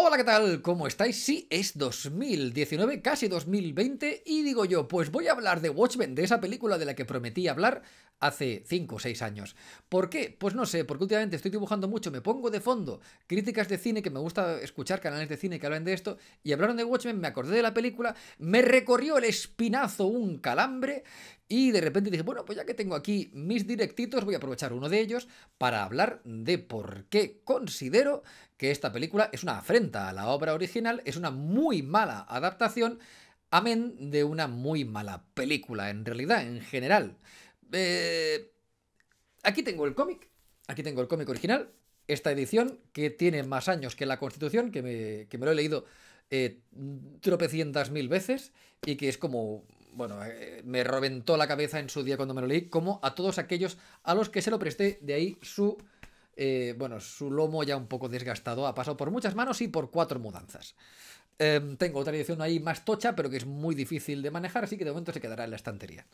Hola, ¿qué tal? ¿Cómo estáis? Sí, es 2019, casi 2020, y digo yo, pues voy a hablar de Watchmen, de esa película de la que prometí hablar hace 5 o 6 años. ¿Por qué? Pues no sé, porque últimamente estoy dibujando mucho, me pongo de fondo críticas de cine, que me gusta escuchar canales de cine que hablan de esto, y hablaron de Watchmen, me acordé de la película, me recorrió el espinazo un calambre, y de repente dije, bueno, pues ya que tengo aquí mis directitos, voy a aprovechar uno de ellos para hablar de por qué considero que esta película es una afrenta a la obra original, es una muy mala adaptación, amén de una muy mala película en realidad, en general. Eh, aquí tengo el cómic. Aquí tengo el cómic original. Esta edición que tiene más años que la Constitución, que me, lo he leído eh, tropecientas mil veces y que es como bueno, eh, me reventó la cabeza en su día cuando me lo leí, como a todos aquellos a los que se lo presté, de ahí su, bueno, su lomo ya un poco desgastado, ha pasado por muchas manos y por cuatro mudanzas. Em, tengo otra edición ahí más tocha, pero que es muy difícil de manejar, así que de momento se quedará en la estantería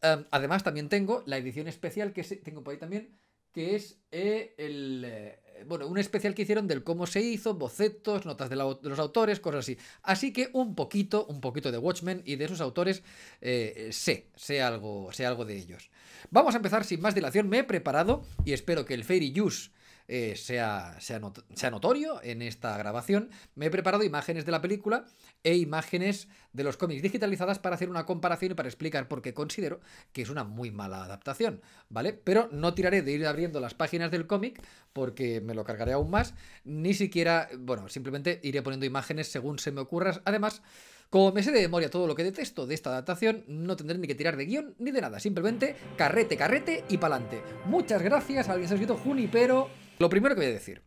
además, también tengo la edición especial que tengo por ahí también, que es eh, el. Eh, bueno, un especial que hicieron del cómo se hizo, bocetos, notas de, los autores, cosas así. Así que un poquito, un poquito de Watchmen y de sus autores eh, sé, algo, sé algo de ellos. Vamos a empezar sin más dilación. Me he preparado y espero que el Fairy Use eh, sea, sea, sea notorio en esta grabación, me he preparado imágenes de la película e imágenes de los cómics digitalizadas para hacer una comparación y para explicar por qué considero que es una muy mala adaptación, ¿vale? Pero no tiraré de ir abriendo las páginas del cómic porque me lo cargaré aún más, ni siquiera, bueno, simplemente iré poniendo imágenes según se me ocurra. Además, como me sé de memoria todo lo que detesto de esta adaptación, no tendré ni que tirar de guión ni de nada, simplemente carrete, carrete y pa'lante. Muchas gracias a alguien que se ha escrito Juni, pero... Lo primero que voy a decir,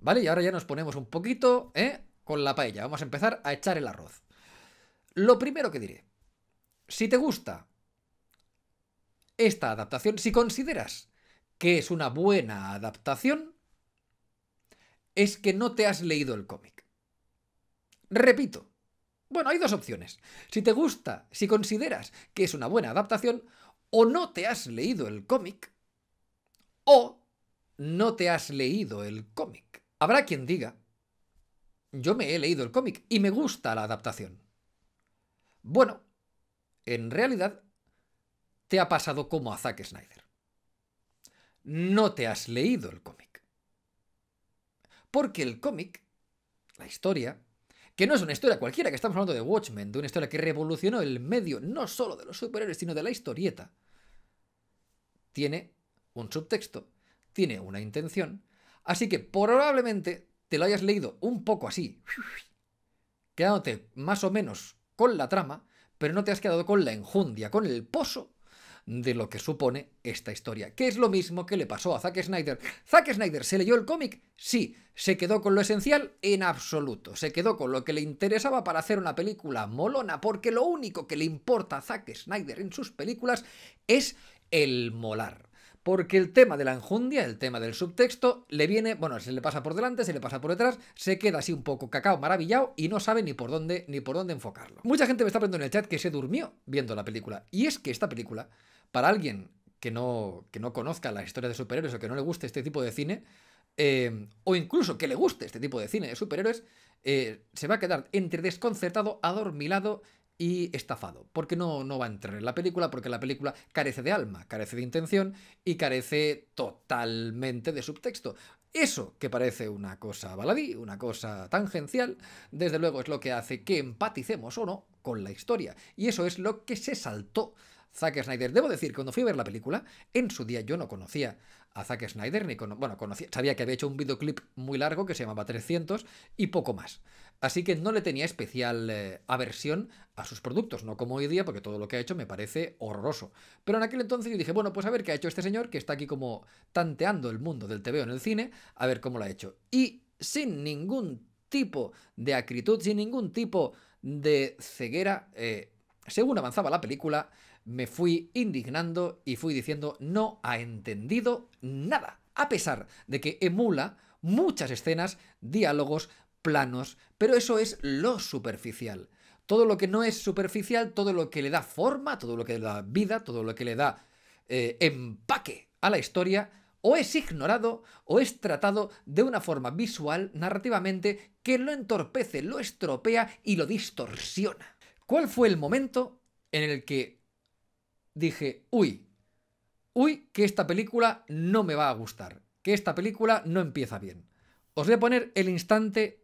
¿vale? Y ahora ya nos ponemos un poquito, ¿eh? Con la paella. Vamos a empezar a echar el arroz. Lo primero que diré, si te gusta esta adaptación, si consideras que es una buena adaptación, es que no te has leído el cómic. Repito, bueno, hay dos opciones. Si te gusta, si consideras que es una buena adaptación, o no te has leído el cómic, o no te has leído el cómic. Habrá quien diga, yo me he leído el cómic y me gusta la adaptación. Bueno, en realidad te ha pasado como a Zack Snyder. No te has leído el cómic. Porque el cómic, la historia, que no es una historia cualquiera, que estamos hablando de Watchmen, de una historia que revolucionó el medio no solo de los superhéroes, sino de la historieta, tiene un subtexto tiene una intención, así que probablemente te lo hayas leído un poco así, quedándote más o menos con la trama, pero no te has quedado con la enjundia, con el pozo de lo que supone esta historia, que es lo mismo que le pasó a Zack Snyder. ¿Zack Snyder se leyó el cómic? Sí, se quedó con lo esencial en absoluto, se quedó con lo que le interesaba para hacer una película molona, porque lo único que le importa a Zack Snyder en sus películas es el molar porque el tema de la enjundia, el tema del subtexto, le viene, bueno, se le pasa por delante, se le pasa por detrás, se queda así un poco cacao maravillado y no sabe ni por dónde, ni por dónde enfocarlo. Mucha gente me está preguntando en el chat que se durmió viendo la película, y es que esta película, para alguien que no, que no conozca la historia de superhéroes o que no le guste este tipo de cine, eh, o incluso que le guste este tipo de cine de superhéroes, eh, se va a quedar entre desconcertado, adormilado y estafado, porque no, no va a entrar en la película, porque la película carece de alma, carece de intención y carece totalmente de subtexto. Eso, que parece una cosa baladí, una cosa tangencial, desde luego es lo que hace que empaticemos o no con la historia. Y eso es lo que se saltó Zack Snyder. Debo decir que cuando fui a ver la película, en su día yo no conocía a Zack Snyder, ni bueno, conocía, sabía que había hecho un videoclip muy largo que se llamaba 300 y poco más. Así que no le tenía especial eh, aversión a sus productos, no como hoy día, porque todo lo que ha hecho me parece horroroso. Pero en aquel entonces yo dije, bueno, pues a ver qué ha hecho este señor que está aquí como tanteando el mundo del TVO en el cine, a ver cómo lo ha hecho. Y sin ningún tipo de acritud, sin ningún tipo de ceguera, eh, según avanzaba la película, me fui indignando y fui diciendo, no ha entendido nada, a pesar de que emula muchas escenas, diálogos planos, pero eso es lo superficial. Todo lo que no es superficial, todo lo que le da forma, todo lo que le da vida, todo lo que le da eh, empaque a la historia, o es ignorado o es tratado de una forma visual, narrativamente, que lo entorpece, lo estropea y lo distorsiona. ¿Cuál fue el momento en el que dije, uy, uy, que esta película no me va a gustar, que esta película no empieza bien? Os voy a poner el instante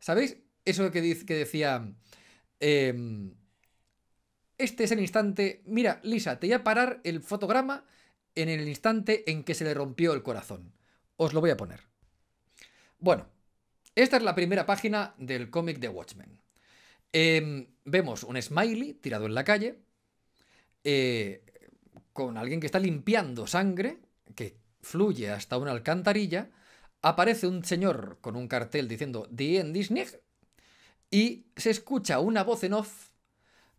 ¿Sabéis eso que, decía... Em, este es el instante... Mira, Lisa, te voy a parar el fotograma en el instante en que se le rompió el corazón. Os lo voy a poner. Bueno, esta es la primera página del cómic de Watchmen. Em, vemos un smiley tirado en la calle, eh, con alguien que está limpiando sangre, que fluye hasta una alcantarilla, aparece un señor con un cartel diciendo Die Disney y se escucha una voz en off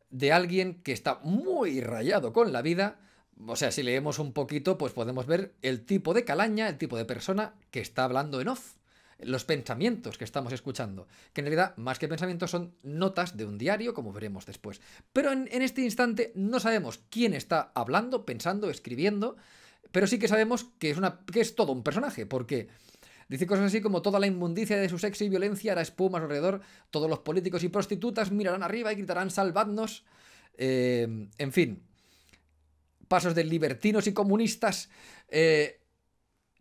de alguien que está muy rayado con la vida. O sea, si leemos un poquito, pues podemos ver el tipo de calaña, el tipo de persona que está hablando en off, los pensamientos que estamos escuchando, que en realidad más que pensamientos son notas de un diario, como veremos después. Pero en, este instante no sabemos quién está hablando, pensando, escribiendo, pero sí que sabemos que es, una, que es todo un personaje, porque Dice cosas así como toda la inmundicia de su sexo y violencia hará espuma alrededor, todos los políticos y prostitutas mirarán arriba y gritarán salvadnos. Eh, en fin, pasos de libertinos y comunistas. Eh,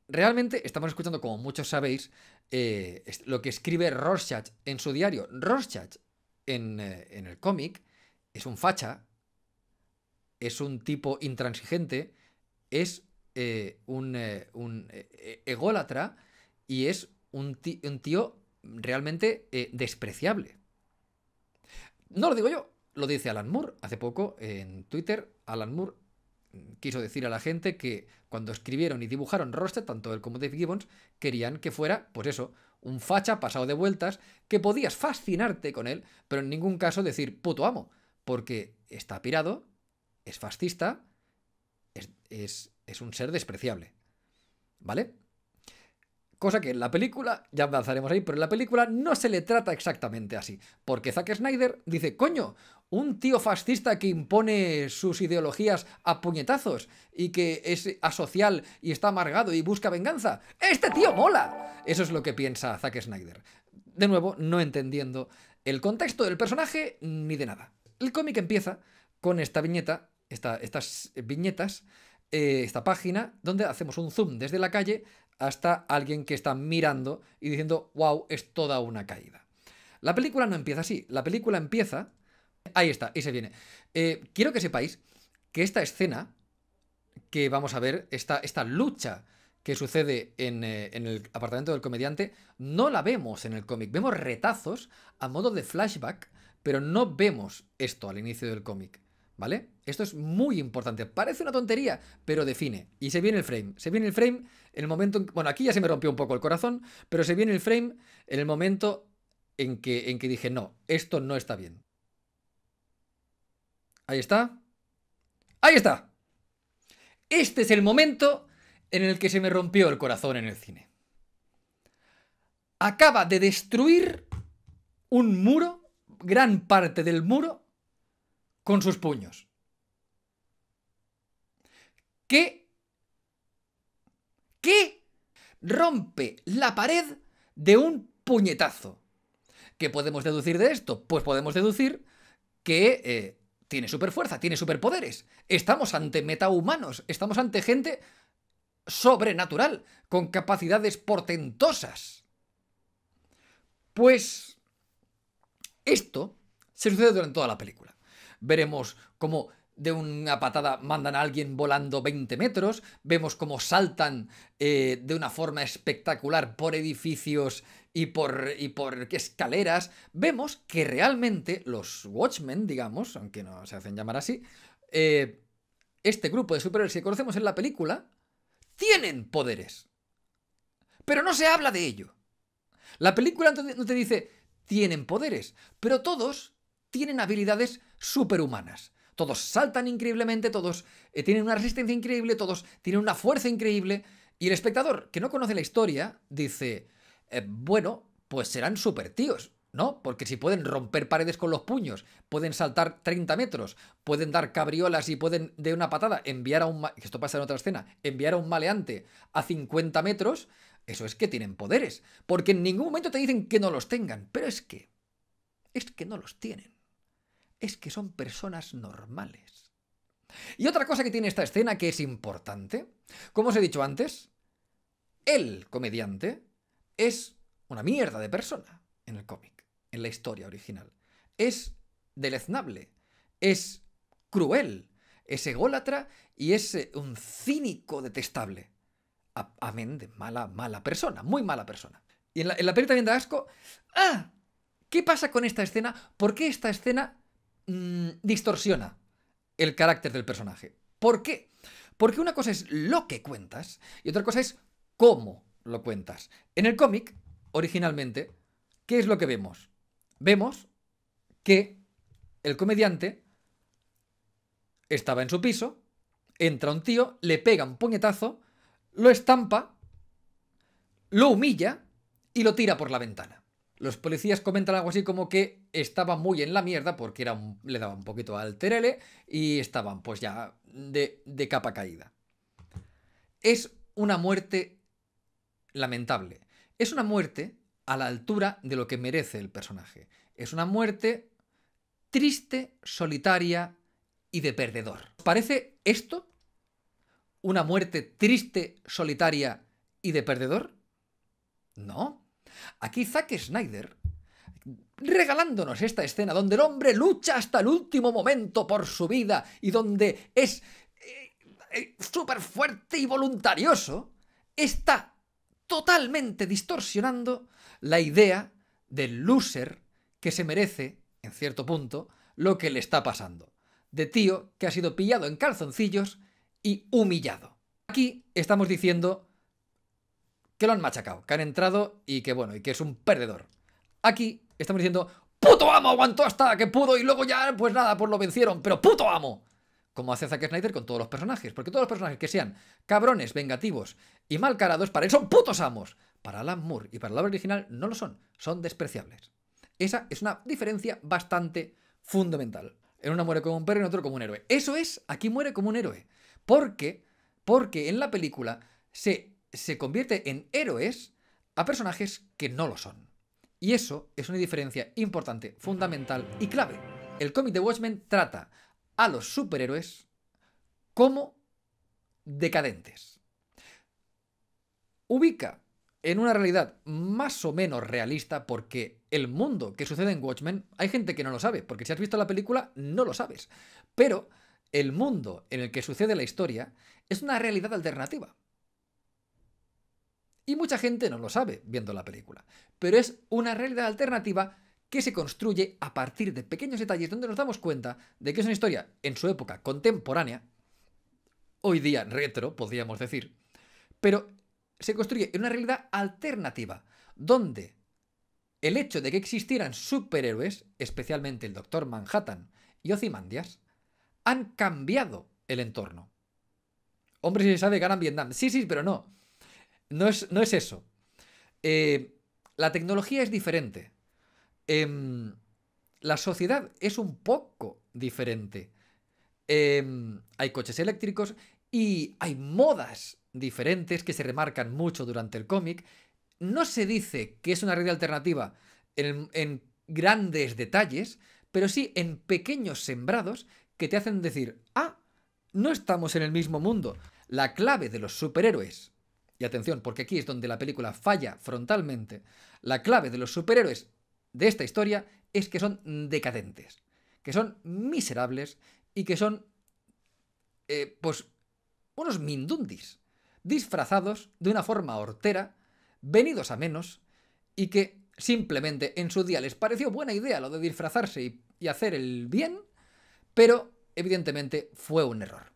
realmente estamos escuchando, como muchos sabéis, eh, lo que escribe Rorschach en su diario. Rorschach en, el cómic es un facha, es un tipo intransigente, es un, un ególatra y es un tío, realmente eh, despreciable. No lo digo yo, lo dice Alan Moore. Hace poco en Twitter, Alan Moore quiso decir a la gente que cuando escribieron y dibujaron Roster, tanto él como Dave Gibbons, querían que fuera, pues eso, un facha pasado de vueltas, que podías fascinarte con él, pero en ningún caso decir puto amo, porque está pirado, es fascista, es, es, es un ser despreciable. ¿Vale? Cosa que en la película, ya avanzaremos ahí, pero en la película no se le trata exactamente así. Porque Zack Snyder dice, coño, un tío fascista que impone sus ideologías a puñetazos y que es asocial y está amargado y busca venganza. ¡Este tío mola! Eso es lo que piensa Zack Snyder. De nuevo, no entendiendo el contexto del personaje ni de nada. El cómic empieza con esta viñeta, estas viñetas, eh, esta página, donde hacemos un zoom desde la calle hasta alguien que está mirando y diciendo, wow, es toda una caída. La película no empieza así, la película empieza... Ahí está, y se viene. Eh, quiero que sepáis que esta escena que vamos a ver, esta, esta lucha que sucede eh, en, el apartamento del comediante, no la vemos en el cómic. Vemos retazos a modo de flashback, pero no vemos esto al inicio del cómic. ¿vale? Esto es muy importante. Parece una tontería, pero define. Y se viene el frame. Se viene el frame en el momento... Bueno, aquí ya se me rompió un poco el corazón, pero se viene el frame en el momento en que, en que dije, no, esto no está bien. Ahí está. Ahí está. Este es el momento en el que se me rompió el corazón en el cine. Acaba de destruir un muro, gran parte del muro, con sus puños. ¿Qué? ¿Qué? Rompe la pared de un puñetazo. ¿Qué podemos deducir de esto? Pues podemos deducir que tiene eh, tiene superfuerza, tiene superpoderes. Estamos ante metahumanos, estamos ante gente sobrenatural, con capacidades portentosas. Pues esto se sucede durante toda la película veremos cómo de una patada mandan a alguien volando 20 metros, vemos cómo saltan eh, de una forma espectacular por edificios y por, por escaleras, vemos que realmente los Watchmen, digamos, aunque no se hacen llamar así, eh, este grupo de superhéroes que conocemos en la película, tienen poderes. Pero no se habla de ello. La película no te dice, tienen poderes, pero todos tienen habilidades superhumanas. Todos saltan increíblemente, todos eh, tienen una resistencia increíble, todos tienen una fuerza increíble. Y el espectador, que no conoce la historia, dice, eh, bueno, pues serán super tíos, ¿no? Porque si pueden romper paredes con los puños, pueden saltar 30 metros, pueden dar cabriolas y pueden de una patada enviar a un... Esto pasa en otra escena, enviar a un maleante a 50 metros, eso es que tienen poderes. Porque en ningún momento te dicen que no los tengan, pero es que... Es que no los tienen es que son personas normales. Y otra cosa que tiene esta escena que es importante, como os he dicho antes, el comediante es una mierda de persona en el cómic, en la historia original. Es deleznable, es cruel, es ególatra y es eh, un cínico detestable. amén de mala, mala persona, muy mala persona. Y en la, en la también da asco. ¡Ah! ¿Qué pasa con esta escena? ¿Por qué esta escena Mm, distorsiona el carácter del personaje. ¿Por qué? Porque una cosa es lo que cuentas y otra cosa es cómo lo cuentas. En el cómic, originalmente, ¿qué es lo que vemos? Vemos que el comediante estaba en su piso, entra un tío, le pega un puñetazo, lo estampa, lo humilla y lo tira por la ventana. Los policías comentan algo así como que estaba muy en la mierda porque era le daba un poquito al terele y estaban pues ya de, de capa caída. Es una muerte lamentable. Es una muerte a la altura de lo que merece el personaje. Es una muerte triste, solitaria y de perdedor. ¿Parece esto una muerte triste, solitaria y de perdedor? No, Aquí Zack Snyder regalándonos esta escena donde el hombre lucha hasta el último momento por su vida y donde es eh, eh, súper fuerte y voluntarioso, está totalmente distorsionando la idea del loser que se merece, en cierto punto, lo que le está pasando. De tío que ha sido pillado en calzoncillos y humillado. Aquí estamos diciendo que lo han machacado, que han entrado y que bueno, y que es un perdedor. Aquí estamos diciendo, puto amo aguantó hasta que pudo y luego ya, pues nada, pues lo vencieron, pero puto amo. Como hace Zack Snyder con todos los personajes, porque todos los personajes que sean cabrones, vengativos y malcarados, para él son putos amos. Para Alan Moore y para la obra original no lo son, son despreciables. Esa es una diferencia bastante fundamental. En una muere como un perro y en otro como un héroe. Eso es, aquí muere como un héroe. qué? porque en la película se se convierte en héroes a personajes que no lo son. Y eso es una diferencia importante, fundamental y clave. El cómic de Watchmen trata a los superhéroes como decadentes. Ubica en una realidad más o menos realista porque el mundo que sucede en Watchmen, hay gente que no lo sabe, porque si has visto la película no lo sabes. Pero el mundo en el que sucede la historia es una realidad alternativa. Y mucha gente no lo sabe viendo la película, pero es una realidad alternativa que se construye a partir de pequeños detalles donde nos damos cuenta de que es una historia en su época contemporánea, hoy día retro, podríamos decir, pero se construye en una realidad alternativa, donde el hecho de que existieran superhéroes, especialmente el Doctor Manhattan y Ozymandias, han cambiado el entorno. Hombre, si se sabe, ganan Vietnam. Sí, sí, pero no. No es, eso. Eh, la tecnología es diferente. Em, la sociedad es un poco diferente. Em, hay coches eléctricos y hay modas diferentes que se remarcan mucho durante el cómic. No se dice que es una red alternativa en grandes detalles, pero sí en pequeños sembrados que te hacen decir, ah, no estamos en el mismo mundo. La clave de los superhéroes y atención, porque aquí es donde la película falla frontalmente, la clave de los superhéroes de esta historia es que son decadentes, que son miserables y que son, eh, pues, unos mindundis, disfrazados de una forma hortera, venidos a menos, y que simplemente en su día les pareció buena idea lo de disfrazarse y hacer el bien, pero evidentemente fue un error.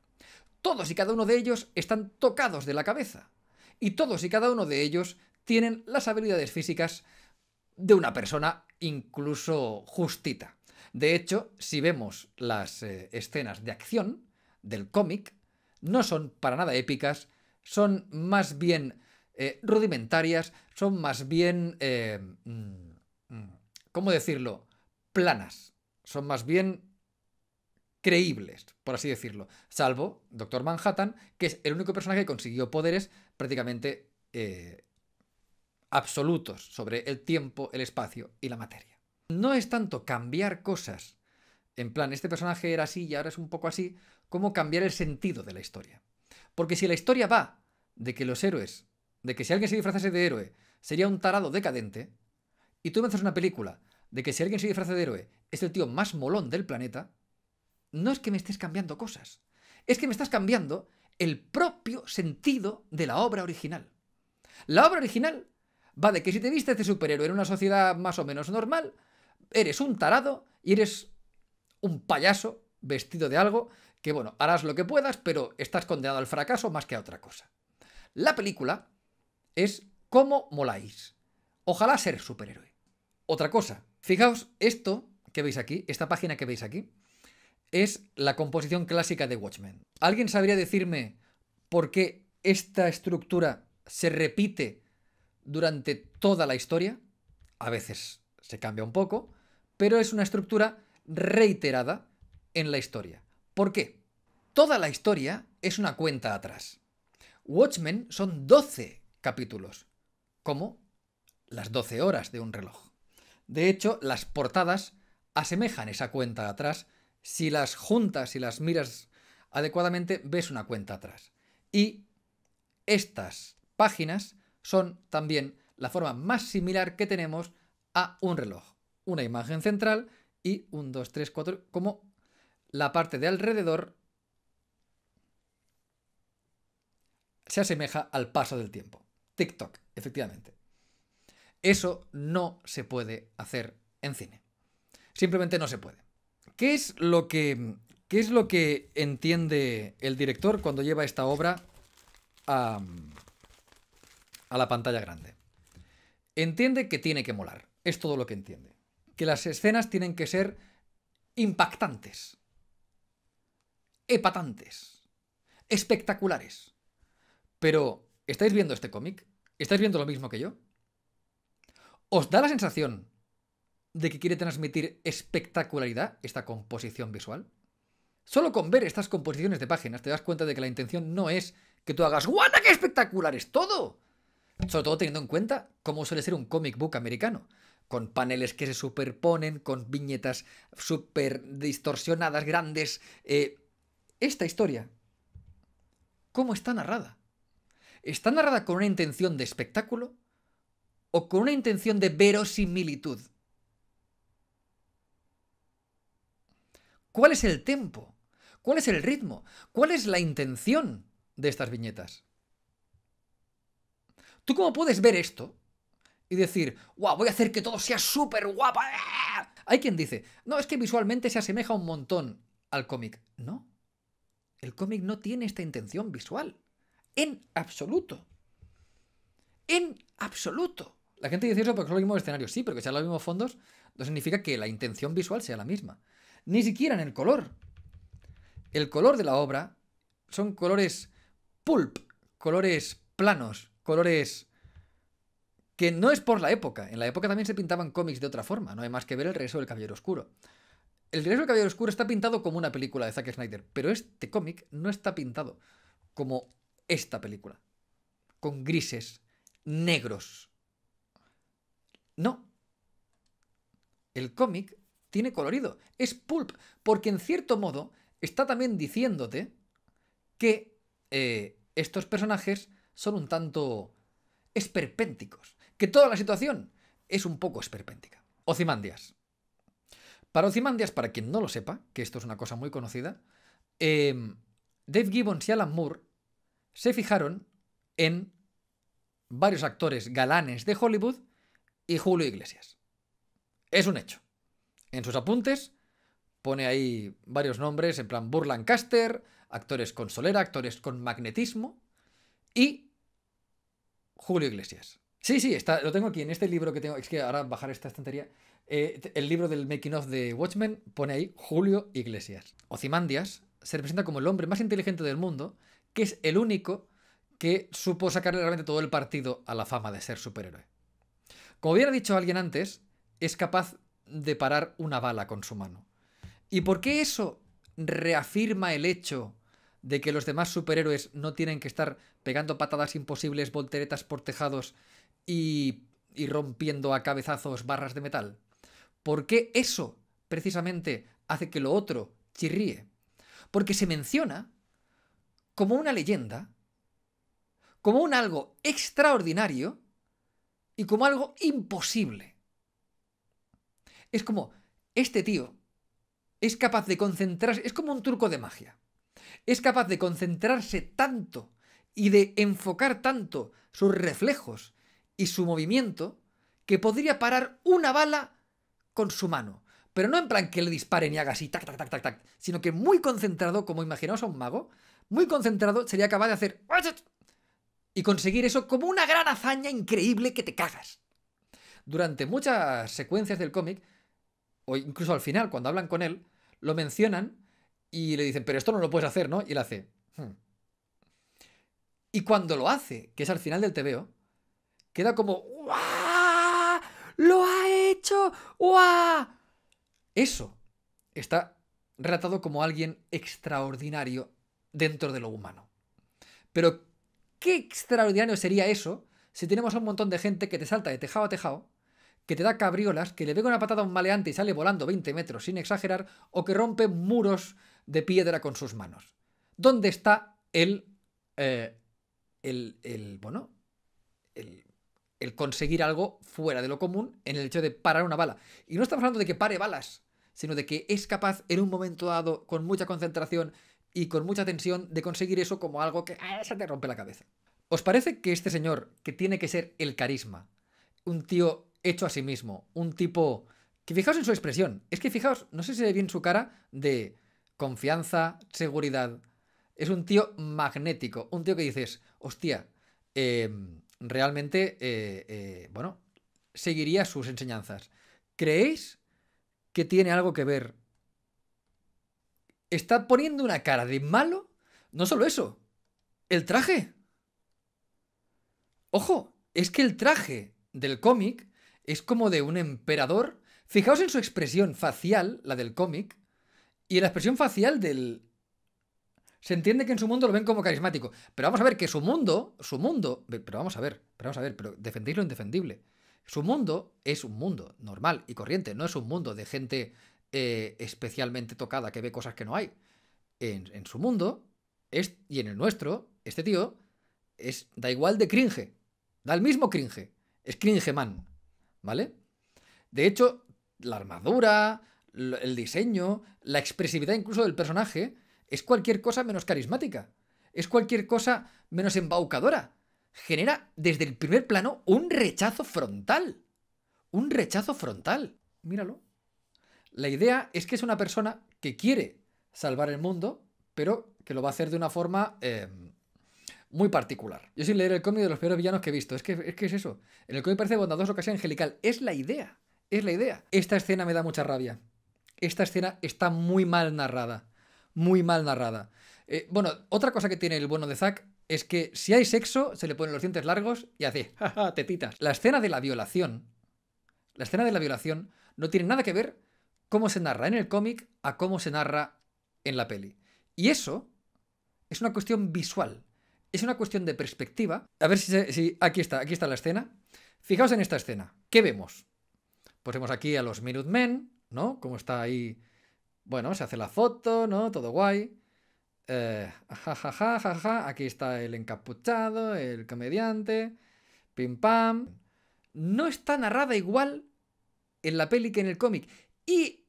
Todos y cada uno de ellos están tocados de la cabeza y todos y cada uno de ellos tienen las habilidades físicas de una persona incluso justita. De hecho, si vemos las eh, escenas de acción del cómic, no son para nada épicas, son más bien eh, rudimentarias, son más bien... Eh, mm, mm, ¿Cómo decirlo? Planas. Son más bien creíbles, por así decirlo. Salvo Doctor Manhattan, que es el único personaje que consiguió poderes prácticamente eh, absolutos sobre el tiempo, el espacio y la materia. No es tanto cambiar cosas, en plan, este personaje era así y ahora es un poco así, como cambiar el sentido de la historia. Porque si la historia va de que los héroes, de que si alguien se disfrazase de héroe, sería un tarado decadente, y tú me haces una película de que si alguien se disfraza de héroe, es el tío más molón del planeta, no es que me estés cambiando cosas. Es que me estás cambiando el propio sentido de la obra original. La obra original va de que si te viste de superhéroe en una sociedad más o menos normal, eres un tarado y eres un payaso vestido de algo que, bueno, harás lo que puedas, pero estás condenado al fracaso más que a otra cosa. La película es cómo moláis. Ojalá ser superhéroe. Otra cosa, fijaos esto que veis aquí, esta página que veis aquí, es la composición clásica de Watchmen. ¿Alguien sabría decirme por qué esta estructura se repite durante toda la historia? A veces se cambia un poco, pero es una estructura reiterada en la historia. ¿Por qué? Toda la historia es una cuenta atrás. Watchmen son 12 capítulos, como las 12 horas de un reloj. De hecho, las portadas asemejan esa cuenta atrás si las juntas y las miras adecuadamente, ves una cuenta atrás. Y estas páginas son también la forma más similar que tenemos a un reloj. Una imagen central y un dos, tres, cuatro... como la parte de alrededor se asemeja al paso del tiempo. TikTok, efectivamente. Eso no se puede hacer en cine. Simplemente no se puede. ¿Qué es lo que, es lo que entiende el director cuando lleva esta obra a, a la pantalla grande? Entiende que tiene que molar, es todo lo que entiende. Que las escenas tienen que ser impactantes, epatantes, espectaculares. Pero, ¿estáis viendo este cómic? ¿Estáis viendo lo mismo que yo? ¿Os da la sensación de que quiere transmitir espectacularidad esta composición visual? Solo con ver estas composiciones de páginas te das cuenta de que la intención no es que tú hagas ¡Guana, qué espectacular es todo! Sobre todo teniendo en cuenta cómo suele ser un comic book americano, con paneles que se superponen, con viñetas súper distorsionadas, grandes. Eh, esta historia, ¿cómo está narrada? ¿Está narrada con una intención de espectáculo o con una intención de verosimilitud? ¿Cuál es el tempo? ¿Cuál es el ritmo? ¿Cuál es la intención de estas viñetas? ¿Tú cómo puedes ver esto y decir, ¡guau! voy a hacer que todo sea súper guapa? Hay quien dice, no, es que visualmente se asemeja un montón al cómic. No, el cómic no tiene esta intención visual. En absoluto. En absoluto. La gente dice eso porque son los mismos escenarios, sí, pero que sean los mismos fondos no significa que la intención visual sea la misma ni siquiera en el color. El color de la obra son colores pulp, colores planos, colores que no es por la época. En la época también se pintaban cómics de otra forma, no hay más que ver el regreso del Caballero Oscuro. El regreso del Caballero Oscuro está pintado como una película de Zack Snyder, pero este cómic no está pintado como esta película, con grises, negros. No. El cómic tiene colorido, es pulp, porque en cierto modo está también diciéndote que eh, estos personajes son un tanto esperpénticos, que toda la situación es un poco esperpéntica. Ocimandias. Para Ocimandias, para quien no lo sepa, que esto es una cosa muy conocida, em, Dave Gibbons y Alan Moore se fijaron en varios actores galanes de Hollywood y Julio Iglesias. Es un hecho en sus apuntes pone ahí varios nombres, en plan Burlancaster, actores con solera, actores con magnetismo y Julio Iglesias. Sí, sí, está, lo tengo aquí en este libro que tengo. Es que ahora bajar esta estantería. Eh, el libro del making of de Watchmen pone ahí Julio Iglesias. Ocimandias se representa como el hombre más inteligente del mundo, que es el único que supo sacar realmente todo el partido a la fama de ser superhéroe. Como hubiera dicho alguien antes, es capaz de parar una bala con su mano. ¿Y por qué eso reafirma el hecho de que los demás superhéroes no tienen que estar pegando patadas imposibles, volteretas por tejados y, rompiendo a cabezazos barras de metal? ¿Por qué eso precisamente hace que lo otro chirríe? Porque se menciona como una leyenda, como un algo extraordinario y como algo imposible. Es como, este tío es capaz de concentrarse, es como un truco de magia. Es capaz de concentrarse tanto y de enfocar tanto sus reflejos y su movimiento que podría parar una bala con su mano. Pero no en plan que le disparen y haga así, tac, tac, tac, tac, tac, sino que muy concentrado, como imaginaos a un mago, muy concentrado sería capaz de hacer y conseguir eso como una gran hazaña increíble que te cagas. Durante muchas secuencias del cómic, o incluso al final, cuando hablan con él, lo mencionan y le dicen, pero esto no lo puedes hacer, ¿no? Y él hace. Hmm". Y cuando lo hace, que es al final del veo, queda como. ¡Lo ha hecho! ¡Uah! Eso está relatado como alguien extraordinario dentro de lo humano. Pero, ¿qué extraordinario sería eso si tenemos a un montón de gente que te salta de tejado a tejado que te da cabriolas, que le pega una patada a un maleante y sale volando 20 metros sin exagerar, o que rompe muros de piedra con sus manos. ¿Dónde está el, eh, el, el bueno, el, el conseguir algo fuera de lo común en el hecho de parar una bala? Y no estamos hablando de que pare balas, sino de que es capaz en un momento dado, con mucha concentración y con mucha tensión, de conseguir eso como algo que ah, se te rompe la cabeza. ¿Os parece que este señor, que tiene que ser el carisma, un tío hecho a sí mismo. Un tipo que fijaos en su expresión. Es que fijaos, no sé si se ve bien su cara de confianza, seguridad. Es un tío magnético, un tío que dices, hostia, em, realmente, eh, eh, bueno, seguiría sus enseñanzas. ¿Creéis que tiene algo que ver? Está poniendo una cara de malo. No solo eso, el traje. Ojo, es que el traje del cómic es como de un emperador. Fijaos en su expresión facial, la del cómic, y en la expresión facial del... Se entiende que en su mundo lo ven como carismático, pero vamos a ver que su mundo, su mundo, pero vamos a ver, pero vamos a ver, pero defendéis lo indefendible. Su mundo es un mundo normal y corriente, no es un mundo de gente eh, especialmente tocada que ve cosas que no hay. En, su mundo, es, y en el nuestro, este tío, es, da igual de cringe, da el mismo cringe, es cringe man. ¿vale? De hecho, la armadura, el diseño, la expresividad incluso del personaje, es cualquier cosa menos carismática, es cualquier cosa menos embaucadora. Genera desde el primer plano un rechazo frontal. Un rechazo frontal. Míralo. La idea es que es una persona que quiere salvar el mundo, pero que lo va a hacer de una forma eh, muy particular. Yo sin leer el cómic de los peores villanos que he visto. Es que es, es eso. En el cómic parece bondadoso, casi angelical. Es la idea. Es la idea. Esta escena me da mucha rabia. Esta escena está muy mal narrada. Muy mal narrada. Eh, bueno, otra cosa que tiene el bueno de Zack es que si hay sexo, se le ponen los dientes largos y hace, tetitas. La escena de la violación. La escena de la violación no tiene nada que ver cómo se narra en el cómic a cómo se narra en la peli. Y eso es una cuestión visual es una cuestión de perspectiva. A ver si, aquí está, aquí está la escena. Fijaos en esta escena. ¿Qué vemos? Pues vemos aquí a los Minutemen, ¿no? Como está ahí. Bueno, se hace la foto, ¿no? Todo guay. Eh, ja, ja, ja, ja, ja. Aquí está el encapuchado, el comediante. Pim pam. No está narrada igual en la peli que en el cómic. Y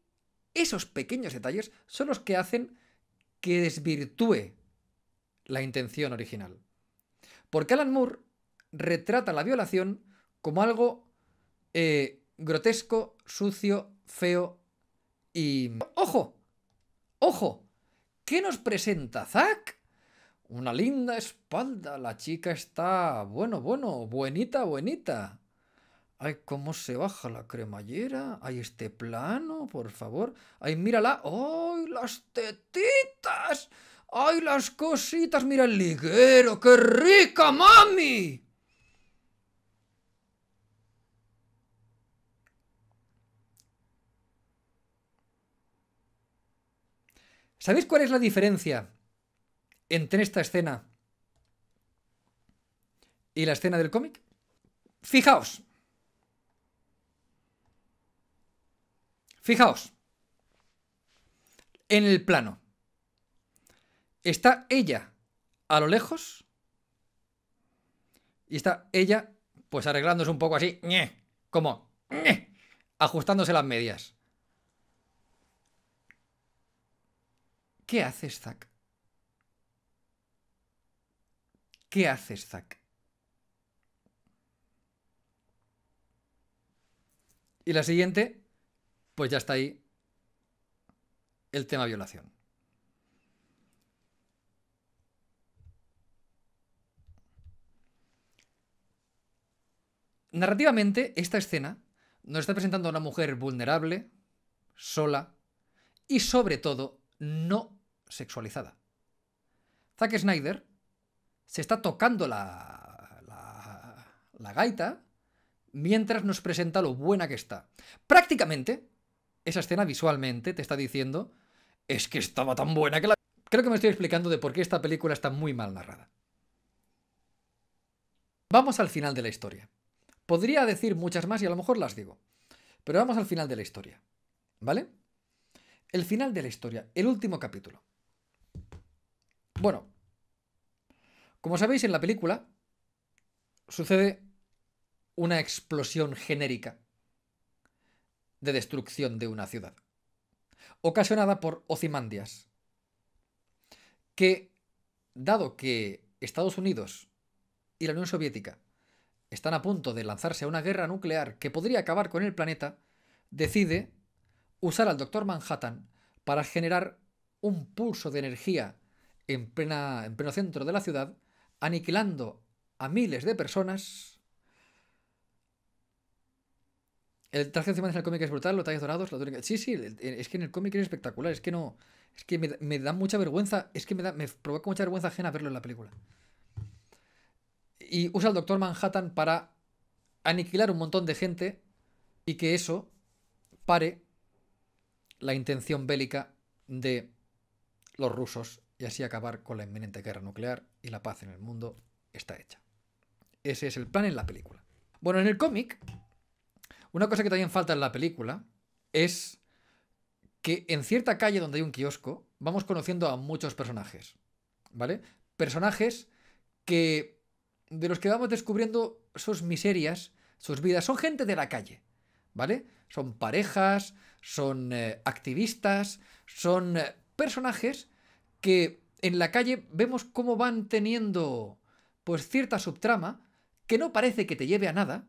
esos pequeños detalles son los que hacen que desvirtúe la intención original. Porque Alan Moore retrata la violación como algo eh, grotesco, sucio, feo y... ¡Ojo! ¡Ojo! ¿Qué nos presenta Zack? Una linda espalda, la chica está... bueno, bueno, buenita, buenita. Ay, cómo se baja la cremallera. Ay, este plano, por favor. Ay, mírala. ¡Ay, las tetitas! ¡Ay, las cositas! ¡Mira el liguero! ¡Qué rica, mami! ¿Sabéis cuál es la diferencia entre esta escena y la escena del cómic? Fijaos. Fijaos. En el plano. Está ella a lo lejos. Y está ella, pues arreglándose un poco así. Como ajustándose las medias. ¿Qué haces, Zack? ¿Qué haces, Zack? Y la siguiente, pues ya está ahí el tema violación. Narrativamente, esta escena nos está presentando a una mujer vulnerable, sola y sobre todo no sexualizada. Zack Snyder se está tocando la, gaita mientras nos presenta lo buena que está. Prácticamente, esa escena visualmente te está diciendo, es que estaba tan buena que la... Creo que me estoy explicando de por qué esta película está muy mal narrada. Vamos al final de la historia. Podría decir muchas más y a lo mejor las digo. Pero vamos al final de la historia. ¿Vale? El final de la historia, el último capítulo. Bueno, como sabéis en la película, sucede una explosión genérica de destrucción de una ciudad, ocasionada por Ocimandias, que, dado que Estados Unidos y la Unión Soviética están a punto de lanzarse a una guerra nuclear que podría acabar con el planeta, decide usar al Doctor Manhattan para generar un pulso de energía en, plena, en pleno centro de la ciudad, aniquilando a miles de personas. El traje encima del cómic es brutal, los tallos dorados, Sí, sí, es que en el cómic es espectacular, es que no... Es que me, da mucha vergüenza, es que me, me provoca mucha vergüenza ajena verlo en la película y usa al Doctor Manhattan para aniquilar un montón de gente y que eso pare la intención bélica de los rusos y así acabar con la inminente guerra nuclear y la paz en el mundo está hecha. Ese es el plan en la película. Bueno, en el cómic, una cosa que también falta en la película es que en cierta calle donde hay un kiosco vamos conociendo a muchos personajes, ¿vale? Personajes que de los que vamos descubriendo sus miserias, sus vidas. Son gente de la calle, ¿vale? Son parejas, son eh, activistas, son eh, personajes que en la calle vemos cómo van teniendo pues cierta subtrama que no parece que te lleve a nada,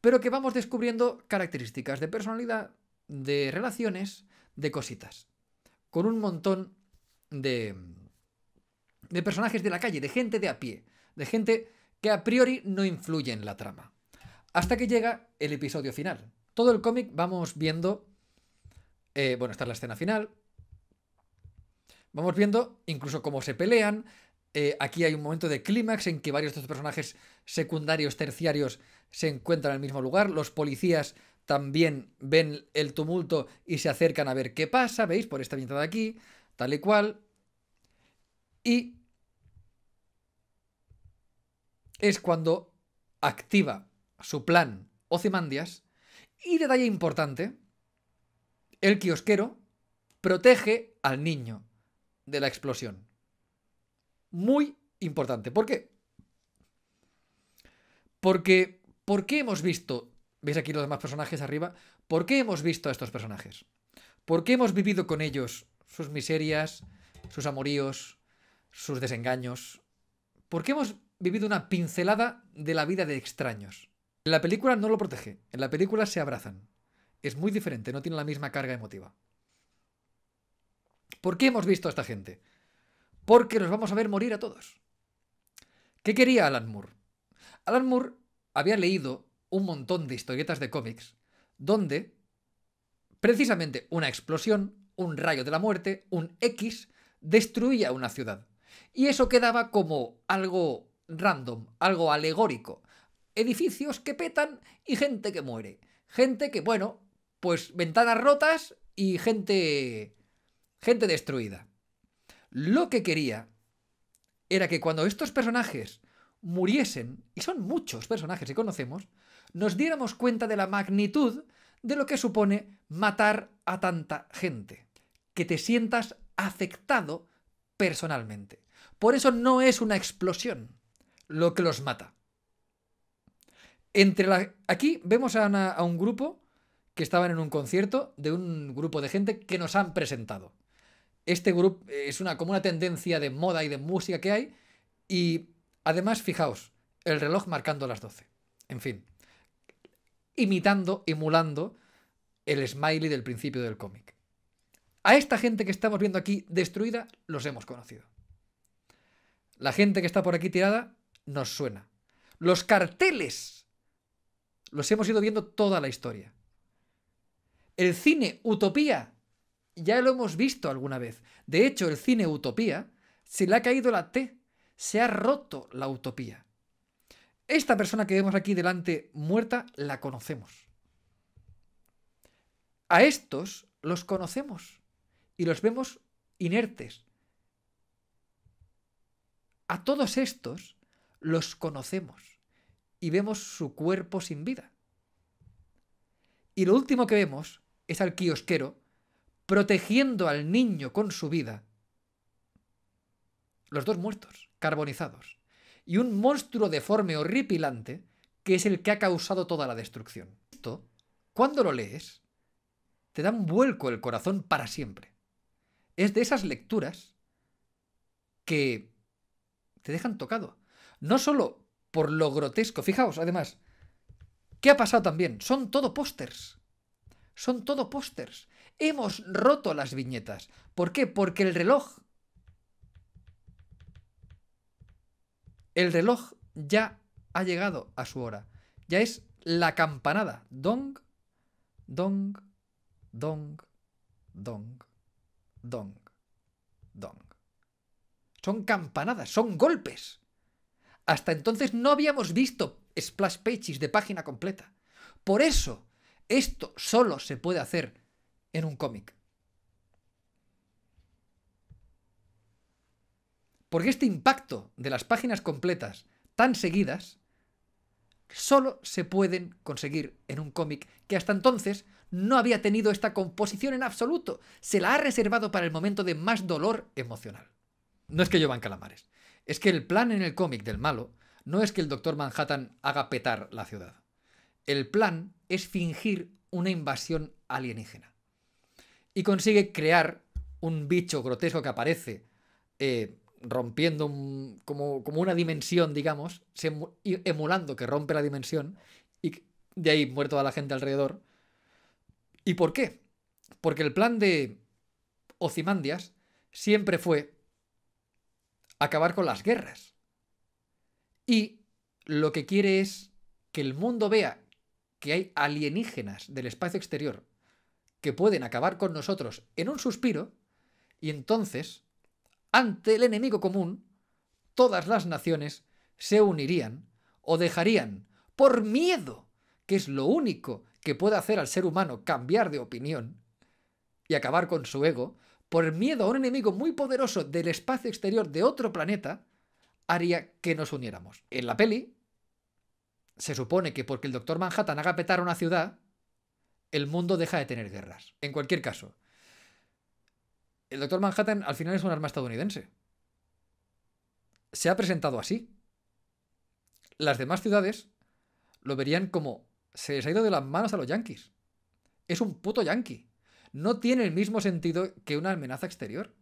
pero que vamos descubriendo características de personalidad, de relaciones, de cositas. Con un montón de, de personajes de la calle, de gente de a pie, de gente que a priori no influye en la trama. Hasta que llega el episodio final. Todo el cómic vamos viendo... Eh, bueno, está es la escena final. Vamos viendo incluso cómo se pelean. Eh, aquí hay un momento de clímax en que varios de estos personajes secundarios, terciarios, se encuentran en el mismo lugar. Los policías también ven el tumulto y se acercan a ver qué pasa, ¿veis? Por esta ventana de aquí, tal y cual. Y es cuando activa su plan Ozymandias y detalle importante, el kiosquero protege al niño de la explosión. Muy importante. ¿Por qué? Porque, ¿por qué hemos visto, veis aquí los demás personajes arriba, ¿por qué hemos visto a estos personajes? ¿Por qué hemos vivido con ellos sus miserias, sus amoríos, sus desengaños? ¿Por qué hemos vivido una pincelada de la vida de extraños. En la película no lo protege, en la película se abrazan. Es muy diferente, no tiene la misma carga emotiva. ¿Por qué hemos visto a esta gente? Porque nos vamos a ver morir a todos. ¿Qué quería Alan Moore? Alan Moore había leído un montón de historietas de cómics donde precisamente una explosión, un rayo de la muerte, un X, destruía una ciudad. Y eso quedaba como algo random, algo alegórico. Edificios que petan y gente que muere. Gente que, bueno, pues ventanas rotas y gente... gente destruida. Lo que quería era que cuando estos personajes muriesen, y son muchos personajes que conocemos, nos diéramos cuenta de la magnitud de lo que supone matar a tanta gente, que te sientas afectado personalmente. Por eso no es una explosión, lo que los mata. Entre Aquí vemos a, un grupo que estaban en un concierto de un grupo de gente que nos han presentado. Este grupo eh, es una, como una tendencia de moda y de música que hay. Y además, fijaos, el reloj marcando las 12. En fin, imitando, emulando el smiley del principio del cómic. A esta gente que estamos viendo aquí destruida, los hemos conocido. La gente que está por aquí tirada, nos suena. Los carteles los hemos ido viendo toda la historia. El cine Utopía ya lo hemos visto alguna vez. De hecho, el cine Utopía se le ha caído la T, se ha roto la utopía. Esta persona que vemos aquí delante muerta la conocemos. A estos los conocemos y los vemos inertes. A todos estos los conocemos y vemos su cuerpo sin vida. Y lo último que vemos es al kiosquero protegiendo al niño con su vida. Los dos muertos, carbonizados, y un monstruo deforme horripilante que es el que ha causado toda la destrucción. Esto, cuando lo lees, te da un vuelco el corazón para siempre. Es de esas lecturas que te dejan tocado. No solo por lo grotesco, fijaos, además, ¿qué ha pasado también? Son todo pósters. Son todo pósters. Hemos roto las viñetas. ¿Por qué? Porque el reloj... El reloj ya ha llegado a su hora. Ya es la campanada. Dong, dong, dong, dong, dong, dong. Son campanadas, son golpes. Hasta entonces no habíamos visto splash pages de página completa. Por eso, esto solo se puede hacer en un cómic. Porque este impacto de las páginas completas tan seguidas solo se pueden conseguir en un cómic que hasta entonces no había tenido esta composición en absoluto. Se la ha reservado para el momento de más dolor emocional. No es que yo calamares es que el plan en el cómic del malo no es que el Doctor Manhattan haga petar la ciudad. El plan es fingir una invasión alienígena. Y consigue crear un bicho grotesco que aparece eh, rompiendo como, una dimensión, digamos, emulando que rompe la dimensión, y de ahí muerto a la gente alrededor. ¿Y por qué? Porque el plan de Ocimandias siempre fue acabar con las guerras. Y lo que quiere es que el mundo vea que hay alienígenas del espacio exterior que pueden acabar con nosotros en un suspiro, y entonces, ante el enemigo común, todas las naciones se unirían o dejarían, por miedo, que es lo único que puede hacer al ser humano cambiar de opinión y acabar con su ego, por miedo a un enemigo muy poderoso del espacio exterior de otro planeta, haría que nos uniéramos. En la peli, se supone que porque el Doctor Manhattan haga petar una ciudad, el mundo deja de tener guerras. En cualquier caso, el Doctor Manhattan al final es un arma estadounidense. Se ha presentado así. Las demás ciudades lo verían como se les ha ido de las manos a los yankees. Es un puto yankee no tiene el mismo sentido que una amenaza exterior.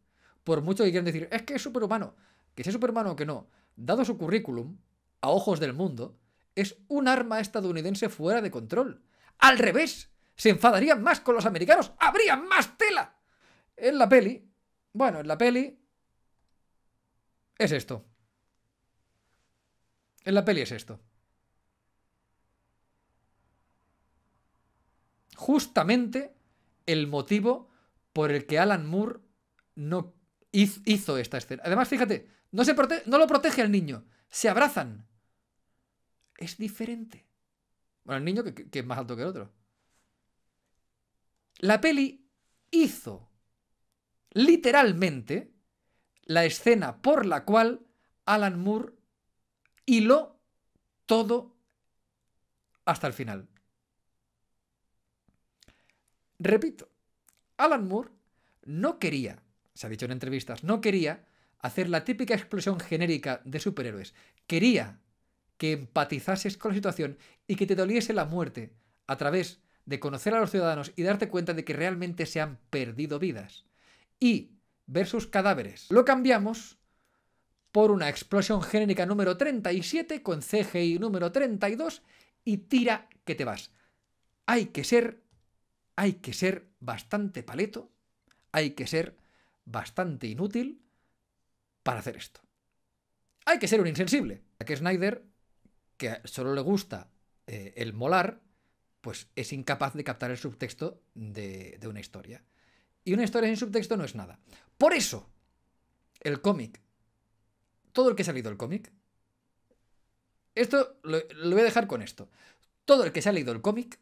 Por mucho que quieran decir, es que es superhumano, que sea superhumano o que no, dado su currículum, a ojos del mundo, es un arma estadounidense fuera de control. Al revés, se enfadarían más con los americanos, habría más tela. En la peli, bueno, en la peli es esto. En la peli es esto. Justamente el motivo por el que Alan Moore no hizo esta escena. Además, fíjate, no, se no lo protege al niño, se abrazan. Es diferente. Bueno, el niño que es más alto que el otro. La peli hizo literalmente la escena por la cual Alan Moore hiló todo hasta el final. Repito, Alan Moore no quería, se ha dicho en entrevistas, no quería hacer la típica explosión genérica de superhéroes. Quería que empatizases con la situación y que te doliese la muerte a través de conocer a los ciudadanos y darte cuenta de que realmente se han perdido vidas. Y ver sus cadáveres. Lo cambiamos por una explosión genérica número 37 con CGI número 32 y tira que te vas. Hay que ser hay que ser bastante paleto, hay que ser bastante inútil para hacer esto. Hay que ser un insensible. A que Snyder, que solo le gusta eh, el molar, pues es incapaz de captar el subtexto de, una historia. Y una historia sin subtexto no es nada. Por eso, el cómic, todo el que ha salido el cómic, esto lo, lo, voy a dejar con esto. Todo el que se ha leído el cómic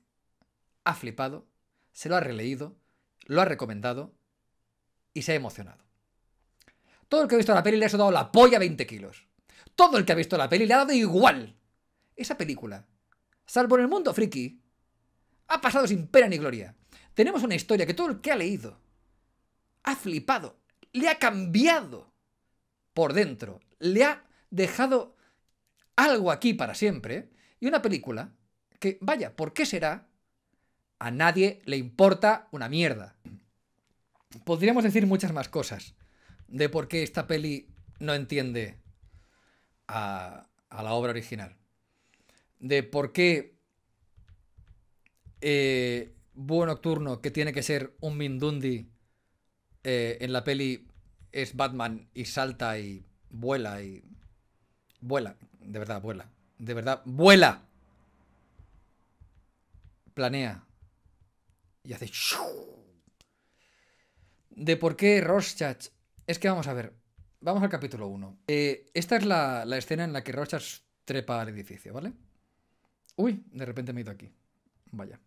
ha flipado se lo ha releído, lo ha recomendado y se ha emocionado. Todo el que ha visto la peli le ha dado la polla 20 kilos. Todo el que ha visto la peli le ha dado igual. Esa película, salvo en el mundo friki, ha pasado sin pena ni gloria. Tenemos una historia que todo el que ha leído ha flipado, le ha cambiado por dentro, le ha dejado algo aquí para siempre. Y una película que, vaya, ¿por qué será a nadie le importa una mierda. Podríamos decir muchas más cosas de por qué esta peli no entiende a, la obra original. De por qué eh, Búho Nocturno, que tiene que ser un Mindundi, eh, en la peli es Batman y salta y vuela y... Vuela, de verdad, vuela. De verdad, vuela. Planea, y hace... De por qué Rorschach... Es que vamos a ver, vamos al capítulo 1. Eh, esta es la, la, escena en la que Rorschach trepa al edificio, ¿vale? Uy, de repente me he ido aquí. Vaya.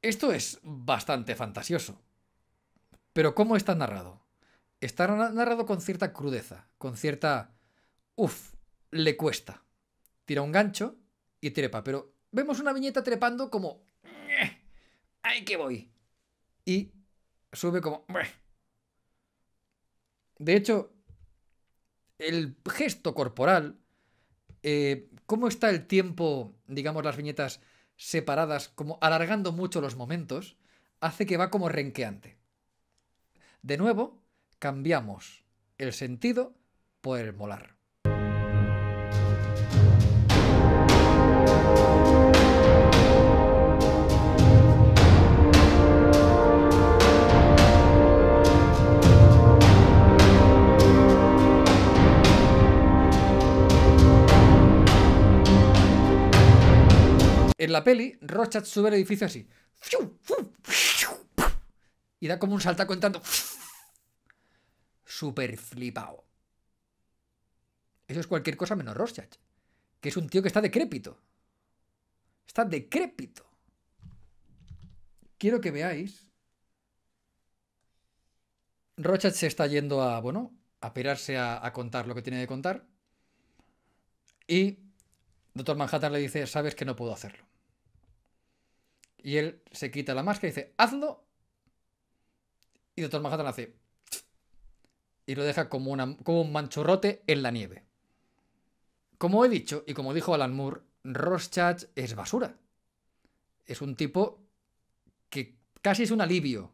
Esto es bastante fantasioso. Pero ¿cómo está narrado? Está narrado con cierta crudeza, con cierta... Uf, le cuesta. Tira un gancho y trepa, pero vemos una viñeta trepando como... ¡Ay, que voy! Y sube como... De hecho, el gesto corporal, eh, cómo está el tiempo, digamos, las viñetas separadas, como alargando mucho los momentos, hace que va como renqueante. De nuevo, cambiamos el sentido por el molar. En la peli, Rochat sube al edificio así. Y da como un saltaco entrando. Super flipado. Eso es cualquier cosa menos Rorschach. Que es un tío que está decrépito. Está decrépito. Quiero que veáis. Rochat se está yendo a, bueno, a pirarse a, a contar lo que tiene que contar. Y Doctor Manhattan le dice, sabes que no puedo hacerlo. Y él se quita la máscara y dice, hazlo. Y Doctor Manhattan hace. Y lo deja como, una, como un manchorrote en la nieve. Como he dicho y como dijo Alan Moore, Rorschach es basura. Es un tipo que casi es un alivio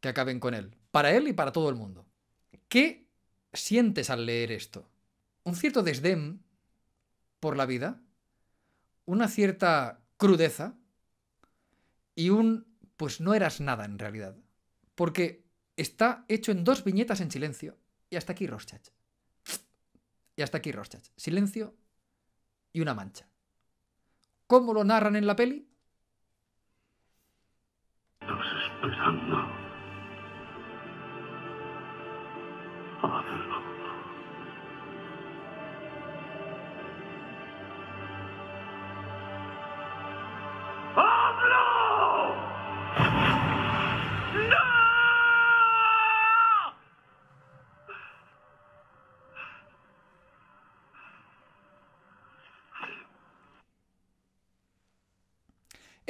que acaben con él. Para él y para todo el mundo. ¿Qué sientes al leer esto? Un cierto desdén por la vida, una cierta crudeza, y un pues no eras nada en realidad. Porque está hecho en dos viñetas en silencio. Y hasta aquí Rorschach. Y hasta aquí Rorschach. Silencio y una mancha. ¿Cómo lo narran en la peli? esperando.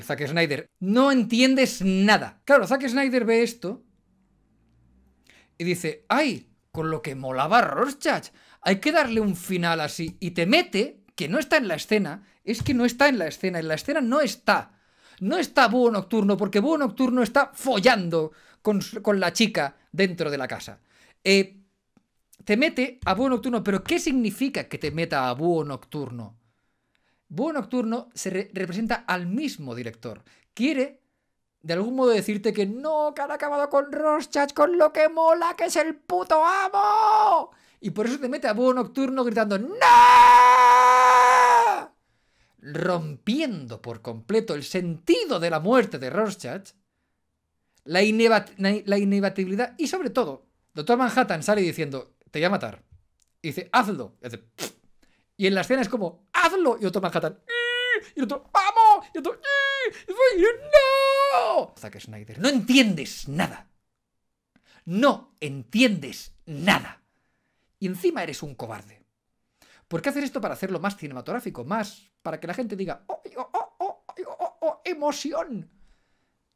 Zack Snyder, no entiendes nada. Claro, Zack Snyder ve esto y dice, ay, con lo que molaba Rorschach, hay que darle un final así. Y te mete, que no está en la escena, es que no está en la escena, en la escena no está. No está Búho Nocturno, porque Búho Nocturno está follando con, la chica dentro de la casa. Eh, te mete a Búho Nocturno, pero ¿qué significa que te meta a Búho Nocturno? Búho Nocturno se representa al mismo director. Quiere, de algún modo, decirte que no, que han acabado con Rorschach, con lo que mola, que es el puto amo. Y por eso te mete a Búho Nocturno gritando ¡No! Rompiendo por completo el sentido de la muerte de Rorschach, la, inevitabilidad y sobre todo, Doctor Manhattan sale diciendo, te voy a matar. Y dice, hazlo. Y en la escena es como, hazlo. Y otro Manhattan, mm", y otro, vamos. Y otro, mm", y no. Zack Snyder, no entiendes nada. No entiendes nada. Y encima eres un cobarde. ¿Por qué hacer esto para hacerlo más cinematográfico? Más para que la gente diga, oh oh oh, oh oh, oh, oh, oh, emoción.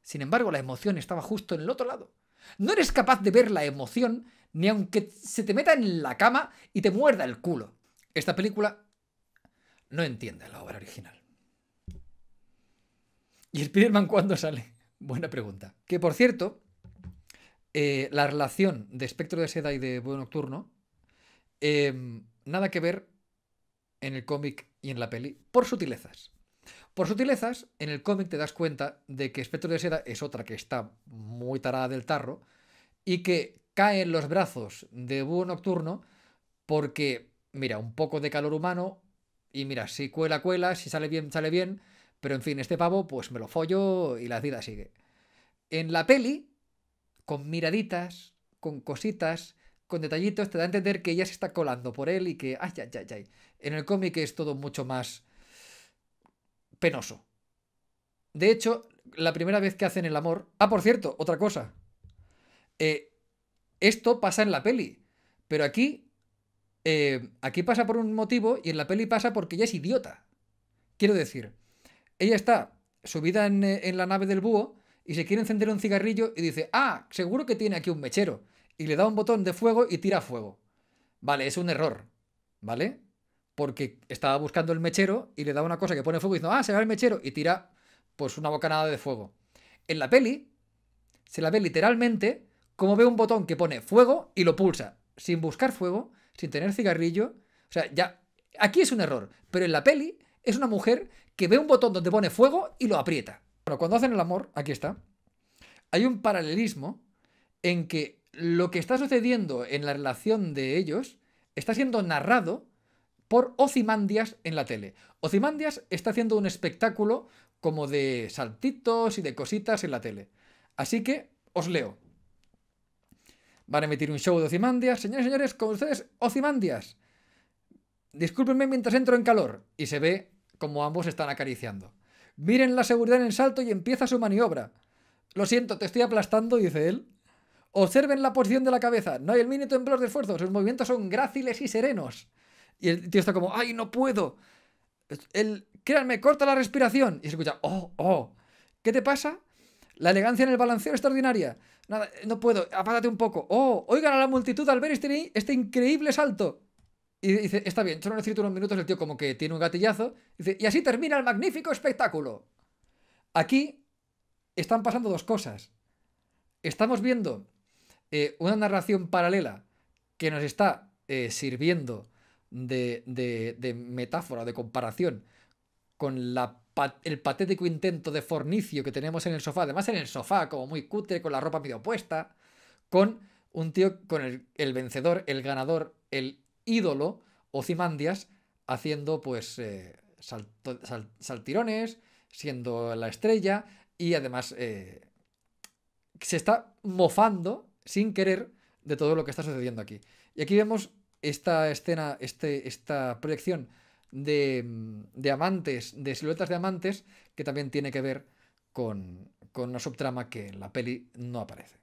Sin embargo, la emoción estaba justo en el otro lado. No eres capaz de ver la emoción ni aunque se te meta en la cama y te muerda el culo. Esta película no entiende la obra original. ¿Y Spider-Man cuándo sale? Buena pregunta. Que por cierto, eh, la relación de Espectro de Seda y de búho Nocturno, eh, nada que ver en el cómic y en la peli, por sutilezas. Por sutilezas, en el cómic te das cuenta de que Espectro de Seda es otra que está muy tarada del tarro y que cae en los brazos de Búho Nocturno porque mira, un poco de calor humano y mira, si cuela, cuela, si sale bien, sale bien, pero en fin, este pavo pues me lo follo y la vida sigue. En la peli, con miraditas, con cositas, con detallitos, te da a entender que ella se está colando por él y que, ay, ay, ay, ay. En el cómic es todo mucho más penoso. De hecho, la primera vez que hacen el amor... Ah, por cierto, otra cosa. Eh, esto pasa en la peli, pero aquí eh, aquí pasa por un motivo y en la peli pasa porque ella es idiota. Quiero decir, ella está subida eh, en, la nave del búho y se quiere encender un cigarrillo y dice, ah, seguro que tiene aquí un mechero. Y le da un botón de fuego y tira fuego. Vale, es un error, ¿vale? Porque estaba buscando el mechero y le da una cosa que pone fuego y dice, ah, será el mechero y tira pues una bocanada de fuego. En la peli se la ve literalmente como ve un botón que pone fuego y lo pulsa, sin buscar fuego, sin tener cigarrillo. O sea, ya. Aquí es un error, pero en la peli es una mujer que ve un botón donde pone fuego y lo aprieta. Bueno, cuando hacen el amor, aquí está, hay un paralelismo en que lo que está sucediendo en la relación de ellos está siendo narrado por Ozymandias en la tele. Ozymandias está haciendo un espectáculo como de saltitos y de cositas en la tele. Así que os leo. Van a emitir un show de Ozymandias. Señores, señores, con ustedes, Ozymandias. Discúlpenme mientras entro en calor. Y se ve como ambos están acariciando. Miren la seguridad en el salto y empieza su maniobra. Lo siento, te estoy aplastando, dice él. Observen la posición de la cabeza. No hay el mínimo temblor de esfuerzo. Sus movimientos son gráciles y serenos. Y el tío está como, ¡ay, no puedo! El, créanme, corta la respiración. Y se escucha, ¡oh, oh! ¿Qué te pasa? La elegancia en el balanceo es extraordinaria. Nada, no puedo, apártate un poco. Oh, oigan a la multitud al ver este, este increíble salto. Y dice, está bien, solo necesito unos minutos. El tío como que tiene un gatillazo. y así termina el magnífico espectáculo. Aquí están pasando dos cosas. Estamos viendo eh, una narración paralela que nos está eh, sirviendo de, de metáfora, de comparación con la el patético intento de fornicio que tenemos en el sofá, además en el sofá, como muy cutre, con la ropa medio puesta, con un tío, con el, vencedor, el ganador, el ídolo, Ocimandias, haciendo pues eh, saltirones, siendo la estrella y además eh, se está mofando sin querer de todo lo que está sucediendo aquí. Y aquí vemos esta escena, este, esta proyección Mm, de, amantes, de siluetas de amantes, que también tiene que ver con, con una subtrama que en la peli no aparece.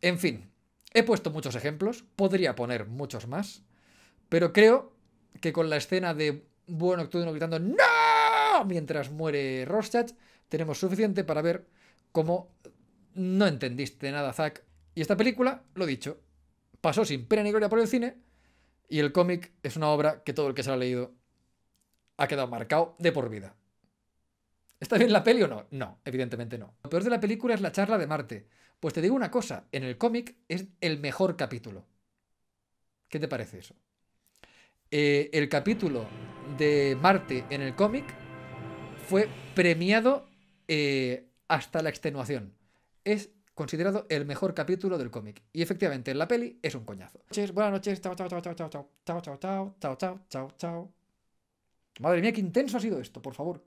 En fin, he puesto muchos ejemplos, podría poner muchos más, pero creo que con la escena de Buen Octubre gritando ¡No! mientras muere Rorschach, tenemos suficiente para ver cómo no entendiste nada, Zack. Y esta película, lo dicho, pasó sin pena ni gloria por el cine, y el cómic es una obra que todo el que se la ha leído ha quedado marcado de por vida. ¿Está bien la peli o no? No, evidentemente no. Lo peor de la película es la charla de Marte. Pues te digo una cosa, en el cómic es el mejor capítulo. ¿Qué te parece eso? el capítulo de Marte en el cómic fue premiado hasta la extenuación. Es considerado el mejor capítulo del cómic. Y efectivamente en la peli es un coñazo. Buenas noches, buenas chao, chao, chao, chao, chao, chao, chao, chao, chao, chao, chao, chao. Madre mía, qué intenso ha sido esto, por favor.